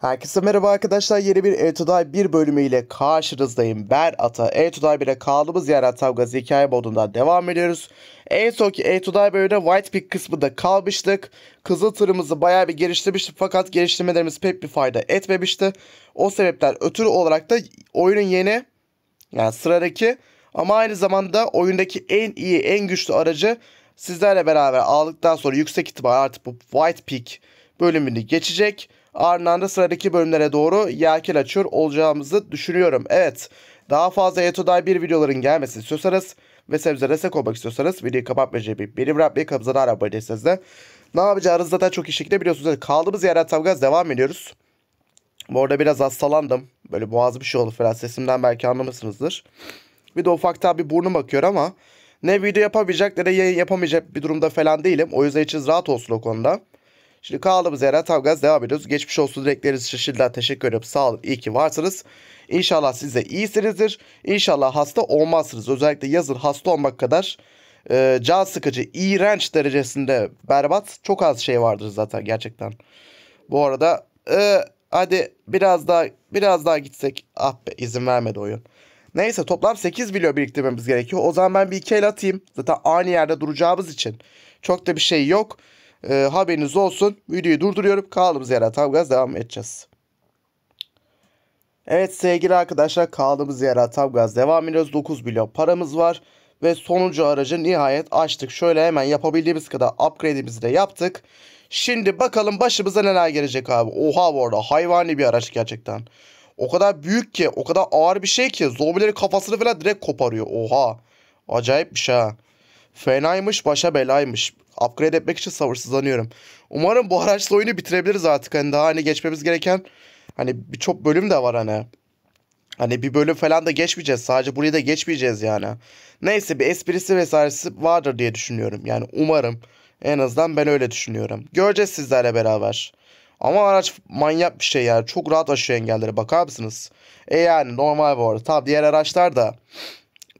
Herkese merhaba arkadaşlar. Yeni bir Etoday 1 bölümüyle karşınızdayım. Ben Ata. Etoday 1'e kaldığımız yerden Tavgaz hikaye modundan devam ediyoruz. En sonki Etoday bölümde White Peak kısmında kalmıştık. Kızıl tırımızı bayağı bir geliştirmiştik fakat geliştirmelerimiz pek bir fayda etmemişti. O sebepler ötürü olarak da oyunun yeni yani sıradaki ama aynı zamanda oyundaki en iyi en güçlü aracı sizlerle beraber aldıktan sonra yüksek ihtimal artık bu White Peak bölümünü geçecek. Ardından da sıradaki bölümlere doğru yelkel açıyor olacağımızı düşünüyorum. Evet daha fazla Eto'day bir videoların gelmesini istiyorsanız ve sebze destek olmak istiyorsanız videoyu kapatmayacağım. Beni bırakmayı kapıza arabayı de. ne yapacağınızı zaten çok iyi şekilde biliyorsunuz. Kaldığımız yerden Tavgaz devam ediyoruz. Bu arada biraz hastalandım. Böyle boğaz bir şey oldu falan. Sesimden belki anlamışsınızdır. Bir de ufaktan bir burnum akıyor ama ne video yapabilecek ne de yayın yapamayacak bir durumda falan değilim. O yüzden içiniz rahat olsun o konuda. Şimdi kaldığımız yerden tam gaz devam ediyoruz. Geçmiş olsun dilekleriniz için teşekkür ederim. Sağ olun. İyi ki varsınız. İnşallah siz de iyisinizdir. İnşallah hasta olmazsınız. Özellikle yazın hasta olmak kadar e, can sıkıcı, iğrenç derecesinde berbat çok az şey vardır zaten gerçekten. Bu arada e, hadi biraz daha biraz daha gitsek. Ah be izin vermedi oyun. Neyse toplam 8 milyon biriktirmemiz gerekiyor. O zaman ben bir iki el atayım. Zaten aynı yerde duracağımız için. Çok da bir şey yok. E, haberiniz olsun. Videoyu durduruyorum. Kaldığımız yere tam gaz devam edeceğiz. Evet sevgili arkadaşlar kaldığımız yere tam gaz devam ediyoruz. 9 milyon paramız var. Ve sonuncu aracı nihayet açtık. Şöyle hemen yapabildiğimiz kadar upgrade'imizi de yaptık. Şimdi bakalım başımıza neler gelecek abi. Oha bu arada hayvani bir araç gerçekten. O kadar büyük ki o kadar ağır bir şey ki zombilerin kafasını falan direkt koparıyor. Oha acayip bir şey ha. Fenaymış başa belaymış upgrade etmek için sabırsızlanıyorum. Umarım bu araçla oyunu bitirebiliriz artık. Hani daha hani geçmemiz gereken hani birçok bölüm de var hani. Hani bir bölüm falan da geçmeyeceğiz. Sadece burayı da geçmeyeceğiz yani. Neyse bir esprisi vesairesi vardır diye düşünüyorum. Yani umarım. En azından ben öyle düşünüyorum. Göreceğiz sizlerle beraber. Ama araç manyak bir şey yani. Çok rahat aşıyor engelleri. Bakar mısınız? E yani normal bu arada. Tabi diğer araçlar da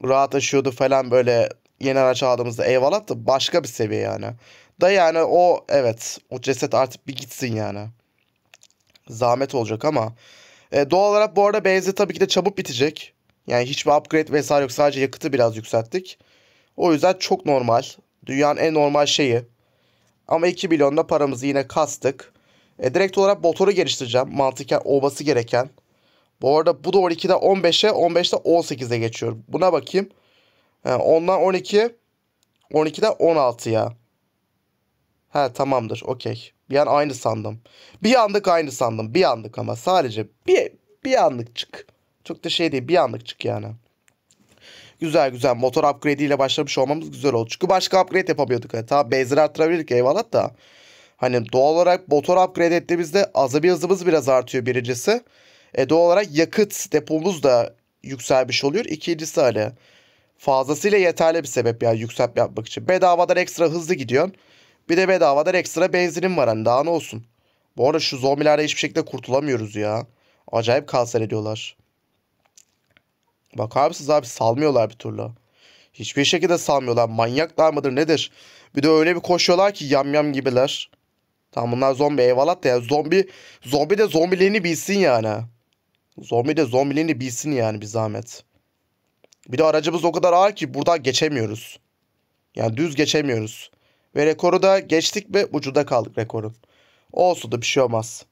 rahat aşıyordu falan böyle yeni araç aldığımızda eyvallah da başka bir seviye yani. Da yani o evet o ceset artık bir gitsin yani. Zahmet olacak ama. E, doğal olarak bu arada benzin tabii ki de çabuk bitecek. Yani hiçbir upgrade vesaire yok. Sadece yakıtı biraz yükselttik. O yüzden çok normal. Dünyanın en normal şeyi. Ama 2 milyonda paramızı yine kastık. E, direkt olarak motoru geliştireceğim. Mantıken olması gereken. Bu arada bu da 12'de 15'e 15'te 18'e geçiyorum. Buna bakayım. 10'dan 12. 12'den 16 ya, He tamamdır. Okey. Bir an aynı sandım. Bir anlık aynı sandım. Bir anlık ama sadece bir, bir anlık çık. Çok da şey değil. Bir anlık çık yani. Güzel güzel. Motor upgrade ile başlamış olmamız güzel oldu. Çünkü başka upgrade yapamıyorduk. Yani, tamam base'leri arttırabilirdik eyvallah da. Hani doğal olarak motor upgrade ettiğimizde azı bir hızımız biraz artıyor birincisi. E, doğal olarak yakıt depomuz da yükselmiş oluyor. İkincisi hani fazlasıyla yeterli bir sebep ya yükseltme yapmak için. Bedavadan ekstra hızlı gidiyorsun. Bir de bedavadan ekstra benzinim var hani daha ne olsun. Bu arada şu zombilerle hiçbir şekilde kurtulamıyoruz ya. Acayip kanser ediyorlar. Bak abi siz abi salmıyorlar bir türlü. Hiçbir şekilde salmıyorlar. Manyaklar mıdır nedir? Bir de öyle bir koşuyorlar ki yamyam yam gibiler. Tamam bunlar zombi eyvallah da ya. Zombi, zombi de zombiliğini bilsin yani. Zombi de zombiliğini bilsin yani bir zahmet. Bir de aracımız o kadar ağır ki burada geçemiyoruz. Yani düz geçemiyoruz. Ve rekoru da geçtik ve ucuda kaldık rekorun. Olsun da bir şey olmaz.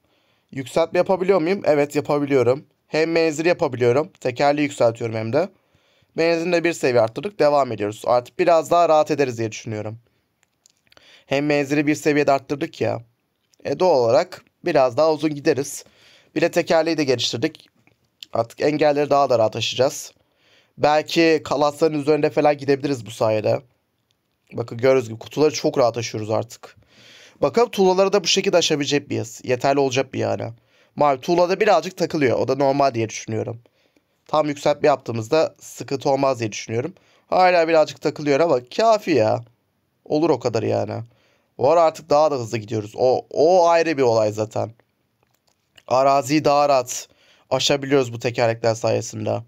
Yükseltme yapabiliyor muyum? Evet yapabiliyorum. Hem menzili yapabiliyorum. Tekerli yükseltiyorum hem de. Benzini de bir seviye arttırdık. Devam ediyoruz. Artık biraz daha rahat ederiz diye düşünüyorum. Hem menzili bir seviyede arttırdık ya. E doğal olarak biraz daha uzun gideriz. Bir de tekerleği de geliştirdik. Artık engelleri daha da rahat aşacağız. Belki kalasların üzerinde falan gidebiliriz bu sayede. Bakın görürüz gibi kutuları çok rahat aşıyoruz artık. Bakalım tuğlaları da bu şekilde aşabilecek miyiz? Yeterli olacak bir yani. Mavi da birazcık takılıyor. O da normal diye düşünüyorum. Tam yükseltme yaptığımızda sıkıntı olmaz diye düşünüyorum. Hala birazcık takılıyor ama kafi ya. Olur o kadar yani. O ara artık daha da hızlı gidiyoruz. O, o ayrı bir olay zaten. Araziyi daha rahat aşabiliyoruz bu tekerlekler sayesinde.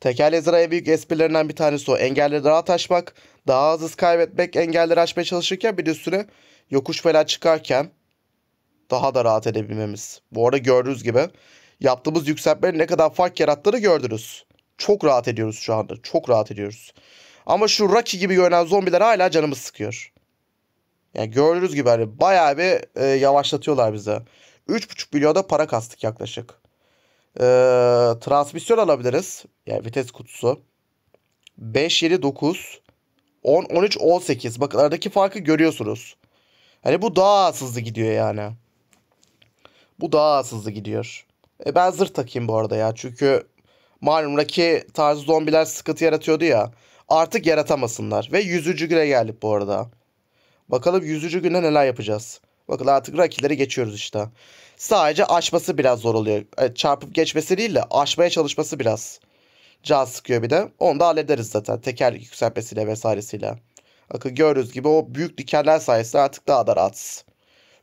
Tekerle zıraya büyük esprilerinden bir tanesi o. Engelleri daha taşmak daha az hız kaybetmek, engelleri aşmaya çalışırken bir de üstüne yokuş falan çıkarken daha da rahat edebilmemiz. Bu arada gördüğünüz gibi yaptığımız yükseltmenin ne kadar fark yarattığını gördünüz. Çok rahat ediyoruz şu anda. Çok rahat ediyoruz. Ama şu Rocky gibi görünen zombiler hala canımız sıkıyor. Yani gördüğünüz gibi hani bayağı bir e, yavaşlatıyorlar bize. 3,5 milyona para kastık yaklaşık. Ee, transmisyon alabiliriz. Yani vites kutusu. 5, 7, 9, 10, 13, 18. Bakın aradaki farkı görüyorsunuz. Hani bu daha hızlı gidiyor yani. Bu daha hızlı gidiyor. E ben zırh takayım bu arada ya. Çünkü malum Raki tarzı zombiler sıkıntı yaratıyordu ya. Artık yaratamasınlar. Ve 100. güne geldik bu arada. Bakalım 100. günde neler yapacağız. Bakın artık rakilere geçiyoruz işte. Sadece açması biraz zor oluyor. E, çarpıp geçmesi değil de açmaya çalışması biraz can sıkıyor bir de. Onu da hallederiz zaten tekerlek yükseltmesiyle vesairesiyle. Bakın gördüğünüz gibi o büyük dikenler sayesinde artık daha da rahatsız.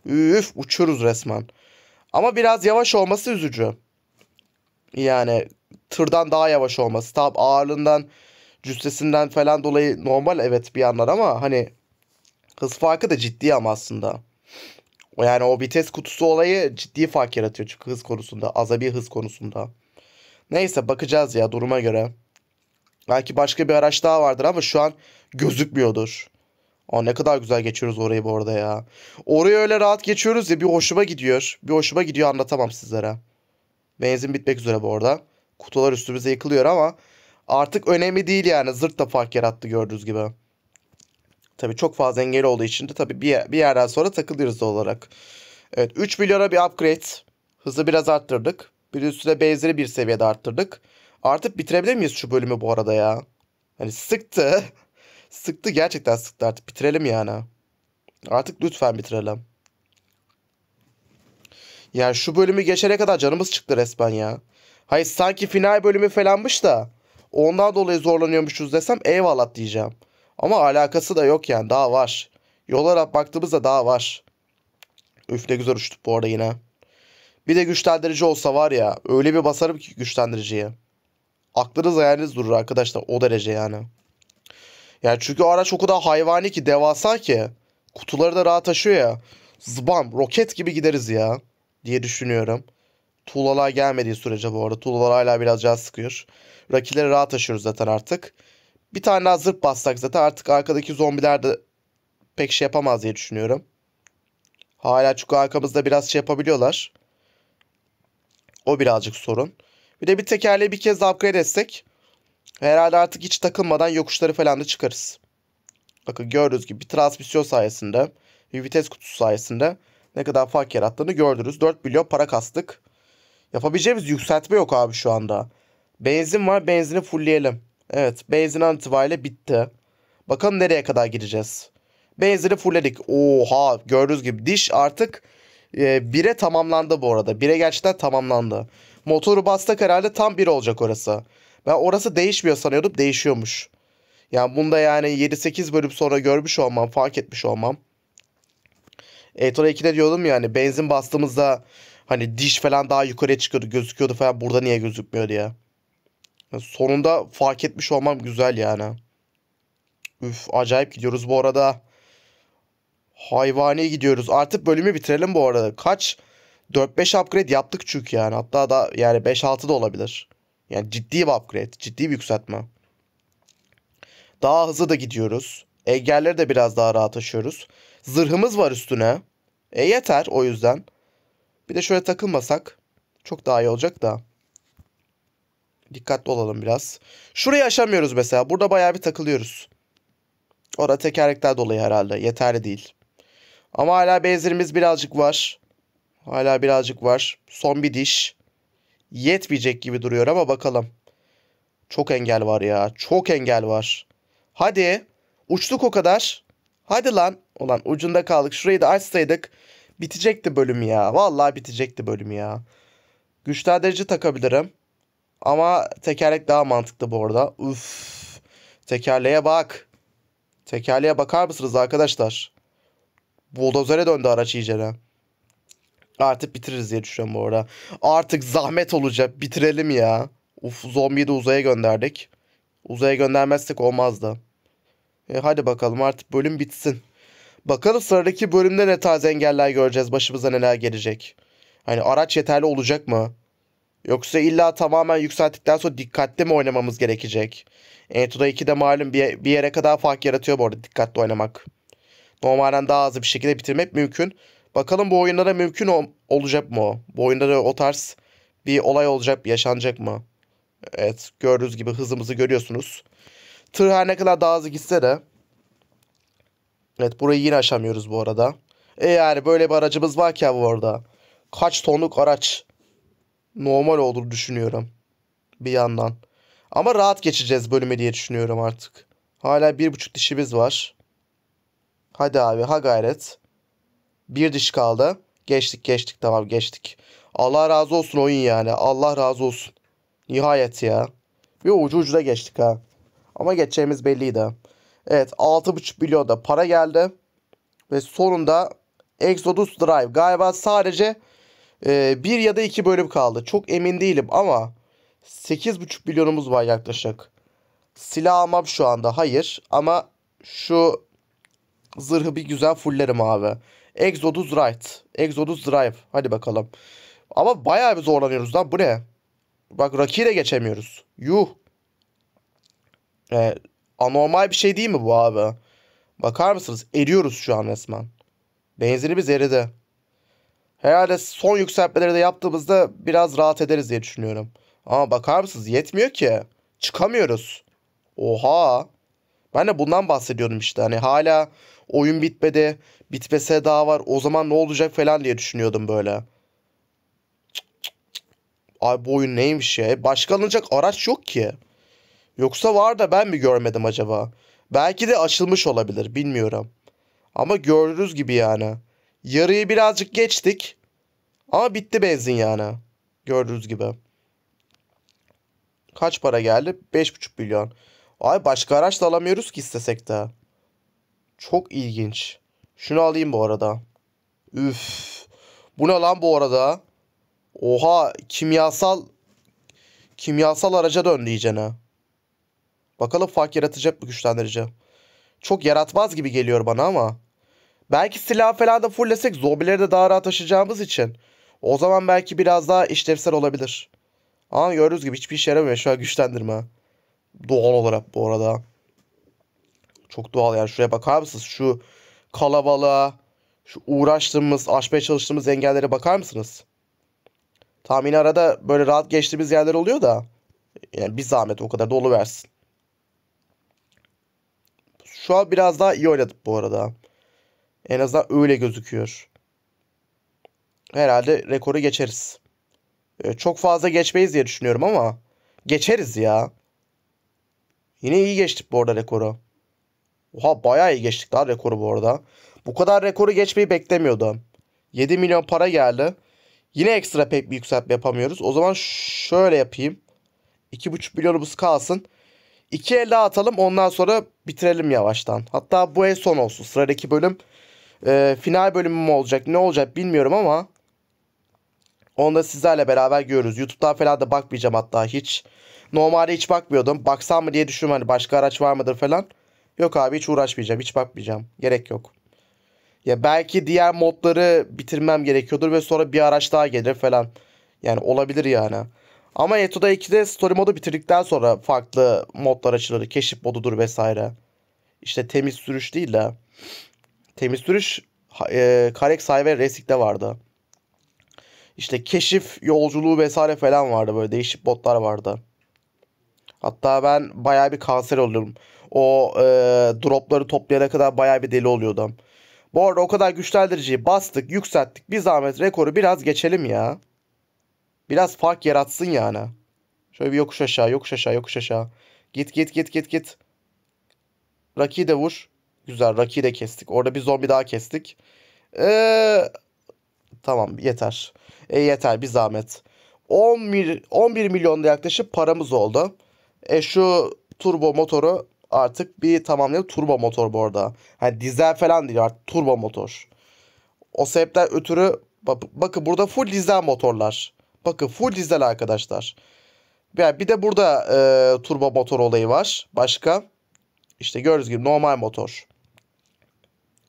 Üf uçuruz resmen. Ama biraz yavaş olması üzücü. Yani tırdan daha yavaş olması. tab ağırlığından cüstesinden falan dolayı normal evet bir yandan ama hani hız farkı da ciddi ama aslında. Yani o vites kutusu olayı ciddi fark yaratıyor çünkü hız konusunda. Azabi hız konusunda. Neyse bakacağız ya duruma göre. Belki başka bir araç daha vardır ama şu an gözükmüyordur. Aa ne kadar güzel geçiyoruz orayı bu arada ya. Orayı öyle rahat geçiyoruz ya bir hoşuma gidiyor. Bir hoşuma gidiyor anlatamam sizlere. Benzin bitmek üzere bu arada. Kutular üstümüze yıkılıyor ama artık önemli değil yani. Zırt da fark yarattı gördüğünüz gibi. Tabi çok fazla engel olduğu için de tabi bir, bir yerden sonra takılıyoruz doğal olarak. Evet 3 milyona bir upgrade. Hızı biraz arttırdık. Bir üstüne base'leri bir seviyede arttırdık. Artık bitirebilir miyiz şu bölümü bu arada ya? Hani sıktı. sıktı gerçekten sıktı artık. Bitirelim yani. Artık lütfen bitirelim. Yani şu bölümü geçene kadar canımız çıktı resmen ya. Hayır sanki final bölümü falanmış da. Ondan dolayı zorlanıyormuşuz desem eyvallah diyeceğim. Ama alakası da yok yani daha var. Yollara baktığımızda daha var. Üf ne güzel uçtuk bu arada yine. Bir de güçlendirici olsa var ya öyle bir basarım ki güçlendiriciye. Aklınız hayaliniz durur arkadaşlar o derece yani. Yani çünkü o araç o kadar hayvani ki devasa ki. Kutuları da rahat taşıyor ya. Zbam roket gibi gideriz ya diye düşünüyorum. Tuğlalar gelmediği sürece bu arada. Tuğlalar hala biraz can sıkıyor. Rakileri rahat taşıyoruz zaten artık. Bir tane daha zırp bassak zaten artık arkadaki zombiler de pek şey yapamaz diye düşünüyorum. Hala çünkü arkamızda biraz şey yapabiliyorlar. O birazcık sorun. Bir de bir tekerleği bir kez upgrade etsek herhalde artık hiç takılmadan yokuşları falan da çıkarız. Bakın gördüğünüz gibi bir transmisyon sayesinde bir vites kutusu sayesinde ne kadar fark yarattığını gördünüz. 4 milyon para kastık. Yapabileceğimiz yükseltme yok abi şu anda. Benzin var benzini fullleyelim. Evet benzin itibariyle bitti. Bakalım nereye kadar gireceğiz. Benzini fulledik. Oha gördüğünüz gibi diş artık e, bire tamamlandı bu arada. Bire gerçekten tamamlandı. Motoru bastık herhalde tam bir olacak orası. Ben orası değişmiyor sanıyordum değişiyormuş. Yani bunda yani 7-8 bölüm sonra görmüş olmam fark etmiş olmam. Etora 2'de diyordum yani benzin bastığımızda hani diş falan daha yukarı çıkıyordu gözüküyordu falan burada niye gözükmüyor diye. Sonunda fark etmiş olmam güzel yani. Üf acayip gidiyoruz bu arada. Hayvani gidiyoruz. Artık bölümü bitirelim bu arada. Kaç? 4-5 upgrade yaptık çünkü yani. Hatta da yani 5-6 da olabilir. Yani ciddi bir upgrade. Ciddi bir yükseltme. Daha hızlı da gidiyoruz. Engelleri de biraz daha rahat aşıyoruz. Zırhımız var üstüne. E yeter o yüzden. Bir de şöyle takılmasak çok daha iyi olacak da. Dikkatli olalım biraz. Şurayı aşamıyoruz mesela. Burada bayağı bir takılıyoruz. Orada tekerlekler dolayı herhalde. Yeterli değil. Ama hala benzerimiz birazcık var. Hala birazcık var. Son bir diş. Yetmeyecek gibi duruyor ama bakalım. Çok engel var ya. Çok engel var. Hadi. Uçtuk o kadar. Hadi lan. Ulan ucunda kaldık. Şurayı da açsaydık bitecekti bölüm ya. Vallahi bitecekti bölüm ya. Güçlendirici takabilirim. Ama tekerlek daha mantıklı bu arada. Uf. Tekerleğe bak. Tekerleğe bakar mısınız arkadaşlar? Buldozere döndü araç iyicene. Artık bitiririz diye düşünüyorum bu arada. Artık zahmet olacak. Bitirelim ya. Uf zombiyi de uzaya gönderdik. Uzaya göndermezsek olmazdı. E, hadi bakalım artık bölüm bitsin. Bakalım sıradaki bölümde ne tarz engeller göreceğiz. Başımıza neler gelecek. Hani araç yeterli olacak mı? Yoksa illa tamamen yükselttikten sonra dikkatli mi oynamamız gerekecek? Ento'da 2 de malum bir, bir yere kadar fark yaratıyor bu arada dikkatli oynamak. Normalden daha hızlı bir şekilde bitirmek mümkün. Bakalım bu oyunlara mümkün ol- olacak mı o? Bu oyunlara o tarz bir olay olacak mı? Yaşanacak mı? Evet gördüğünüz gibi hızımızı görüyorsunuz. Tır her ne kadar daha hızlı gitse de. Evet burayı yine aşamıyoruz bu arada. E yani böyle bir aracımız var ki bu arada. Kaç tonluk araç normal olur düşünüyorum. Bir yandan. Ama rahat geçeceğiz bölümü diye düşünüyorum artık. Hala bir buçuk dişimiz var. Hadi abi ha gayret. Bir diş kaldı. Geçtik geçtik tamam geçtik. Allah razı olsun oyun yani. Allah razı olsun. Nihayet ya. bir ucu ucuna geçtik ha. Ama geçeceğimiz belliydi. Evet 6.5 milyon da para geldi. Ve sonunda Exodus Drive galiba sadece ee, bir ya da iki bölüm kaldı. Çok emin değilim ama 8,5 milyonumuz var yaklaşık. Silah almam şu anda. Hayır. Ama şu zırhı bir güzel fullerim abi. Exodus Right. Exodus Drive. Hadi bakalım. Ama bayağı bir zorlanıyoruz lan. Bu ne? Bak rakiyle geçemiyoruz. Yuh. Ee, anormal bir şey değil mi bu abi? Bakar mısınız? Eriyoruz şu an resmen. Benzinimiz eridi. Herhalde son yükseltmeleri de yaptığımızda biraz rahat ederiz diye düşünüyorum. Ama bakar mısınız yetmiyor ki. Çıkamıyoruz. Oha. Ben de bundan bahsediyordum işte. Hani hala oyun bitmedi. Bitmese daha var. O zaman ne olacak falan diye düşünüyordum böyle. Ay bu oyun neymiş ya? Başka alınacak araç yok ki. Yoksa var da ben mi görmedim acaba? Belki de açılmış olabilir. Bilmiyorum. Ama gördüğünüz gibi yani. Yarıyı birazcık geçtik. Ama bitti benzin yani. Gördüğünüz gibi. Kaç para geldi? 5,5 milyon. Ay başka araç da alamıyoruz ki istesek de. Çok ilginç. Şunu alayım bu arada. Üf. Bu ne lan bu arada? Oha kimyasal kimyasal araca döndü iyicene. Bakalım fark yaratacak mı güçlendirici. Çok yaratmaz gibi geliyor bana ama. Belki silah falan da fulllesek zombileri de daha rahat taşıyacağımız için. O zaman belki biraz daha işlevsel olabilir. Ama gördüğünüz gibi hiçbir işe yaramıyor şu an güçlendirme. Doğal olarak bu arada. Çok doğal yani şuraya bakar mısınız? Şu kalabalığa, şu uğraştığımız, aşmaya çalıştığımız engellere bakar mısınız? Tahmin arada böyle rahat geçtiğimiz yerler oluyor da. Yani bir zahmet o kadar dolu versin. Şu an biraz daha iyi oynadık bu arada. En azından öyle gözüküyor. Herhalde rekoru geçeriz. Ee, çok fazla geçmeyiz diye düşünüyorum ama geçeriz ya. Yine iyi geçtik bu arada rekoru. Oha bayağı iyi geçtik daha rekoru bu arada. Bu kadar rekoru geçmeyi beklemiyordum. 7 milyon para geldi. Yine ekstra pek bir yükseltme yapamıyoruz. O zaman şöyle yapayım. 2,5 milyonumuz kalsın. 2 el daha atalım ondan sonra bitirelim yavaştan. Hatta bu en son olsun. Sıradaki bölüm e, final bölümü mü olacak ne olacak bilmiyorum ama onu da sizlerle beraber görürüz. YouTube'dan falan da bakmayacağım hatta hiç. Normalde hiç bakmıyordum. Baksam mı diye düşündüm hani başka araç var mıdır falan. Yok abi hiç uğraşmayacağım. Hiç bakmayacağım. Gerek yok. Ya belki diğer modları bitirmem gerekiyordur ve sonra bir araç daha gelir falan. Yani olabilir yani. Ama Eto'da 2'de story modu bitirdikten sonra farklı modlar açılır. Keşif modudur vesaire. İşte temiz sürüş değil de. Temiz duruş e, Kareksay ve de vardı. İşte keşif yolculuğu vesaire falan vardı böyle değişik botlar vardı. Hatta ben baya bir kanser oluyordum. O e, dropları toplayana kadar baya bir deli oluyordum. Bu arada o kadar güçlendiriciyi bastık, yükselttik. Bir zahmet rekoru biraz geçelim ya. Biraz fark yaratsın yani. Şöyle bir yokuş aşağı, yokuş aşağı, yokuş aşağı. Git git git git git. Rakide de vur. Güzel. Rocky'i de kestik. Orada bir zombi daha kestik. Ee, tamam yeter. E, yeter bir zahmet. 11, 11 milyonda yaklaşık paramız oldu. E şu turbo motoru artık bir tamamlayalım. Turbo motor bu arada. Hani dizel falan değil artık turbo motor. O sebepler ötürü bak, bakın burada full dizel motorlar. Bakın full dizel arkadaşlar. Yani bir de burada e, turbo motor olayı var. Başka? İşte gördüğünüz gibi normal motor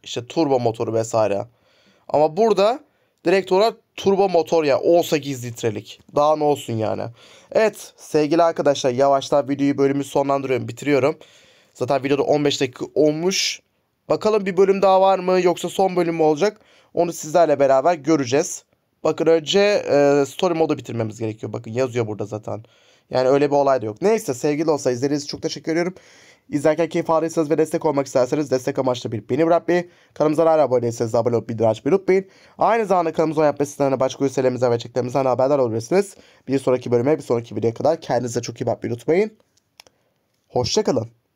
işte turbo motoru vesaire. Ama burada direkt olarak turbo motor ya yani 18 litrelik. Daha ne olsun yani. Evet sevgili arkadaşlar yavaştan videoyu bölümü sonlandırıyorum bitiriyorum. Zaten videoda 15 dakika olmuş. Bakalım bir bölüm daha var mı yoksa son bölüm mü olacak? Onu sizlerle beraber göreceğiz. Bakın önce e, story modu bitirmemiz gerekiyor. Bakın yazıyor burada zaten. Yani öyle bir olay da yok. Neyse sevgili olsa izlediğiniz için çok teşekkür ediyorum. İzlerken keyif aldıysanız ve destek olmak isterseniz destek amaçlı bir beni bırakmayı, kanalımıza hala abone değilseniz abone olup bildirim açmayı unutmayın. Aynı zamanda kanalımıza olan yapmasından başka üyelerimize ve çeklerimizden haberdar olabilirsiniz. Bir sonraki bölüme, bir sonraki videoya kadar kendinize çok iyi bakmayı unutmayın. Hoşçakalın.